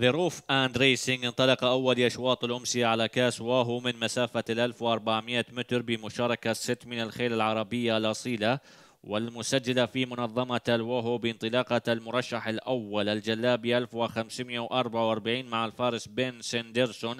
ذا روف اند ريسينج انطلق اول اشواط الامسيه على كاس واهو من مسافه ال 1400 متر بمشاركه ست من الخيل العربيه الاصيله والمسجله في منظمه الواهو بانطلاقه المرشح الاول الجلابي 1544 مع الفارس بن سندرسون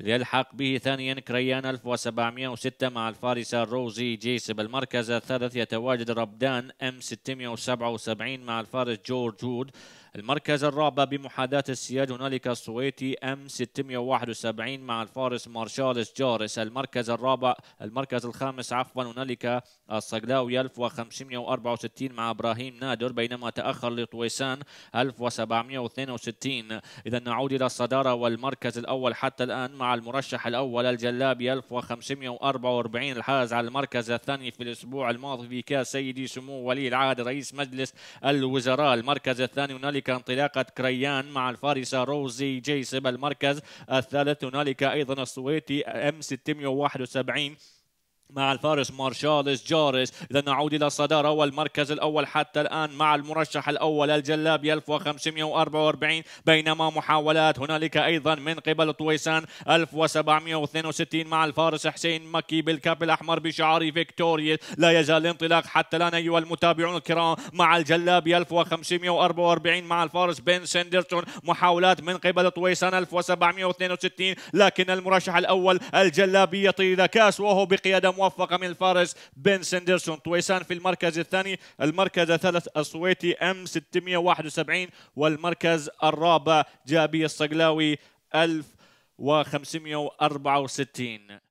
ليلحق به ثانيا كريان 1706 مع الفارس روزي جيسب المركز الثالث يتواجد ربدان ام 677 مع الفارس جورج وود المركز الرابع بمحاذاة السياج هنالك السويتي ام 671 مع الفارس مارشالس جارس المركز الرابع المركز الخامس عفوا هنالك الصقلاوي 1564 مع ابراهيم نادر بينما تاخر لطويسان 1762 اذا نعود الى الصداره والمركز الاول حتى الان مع مع المرشح الأول الجلابي 1544 الحاز على المركز الثاني في الأسبوع الماضي في كاس سيدي سمو ولي العهد رئيس مجلس الوزراء المركز الثاني هنالك انطلاقة كريان مع الفارسة روزي جيسب المركز الثالث هنالك أيضا السويتي ام 671 مع الفارس مارشالس جارس إذا نعود إلى الصدارة والمركز الأول حتى الآن مع المرشح الأول الجلابي 1544 بينما محاولات هنالك أيضا من قبل طويسان 1762 مع الفارس حسين مكي بالكاب الأحمر بشعار فيكتوريا لا يزال الانطلاق حتى الآن أيها المتابعون الكرام مع الجلابي 1544 مع الفارس بن سندرتون محاولات من قبل طويسان 1762 لكن المرشح الأول الجلابي يطير الى كاس وهو بقيادة موفقة من الفارس بن سندرسون طويسان في المركز الثاني المركز الثالث الصويتي ام 671 والمركز الرابع جابي الصقلاوي 1564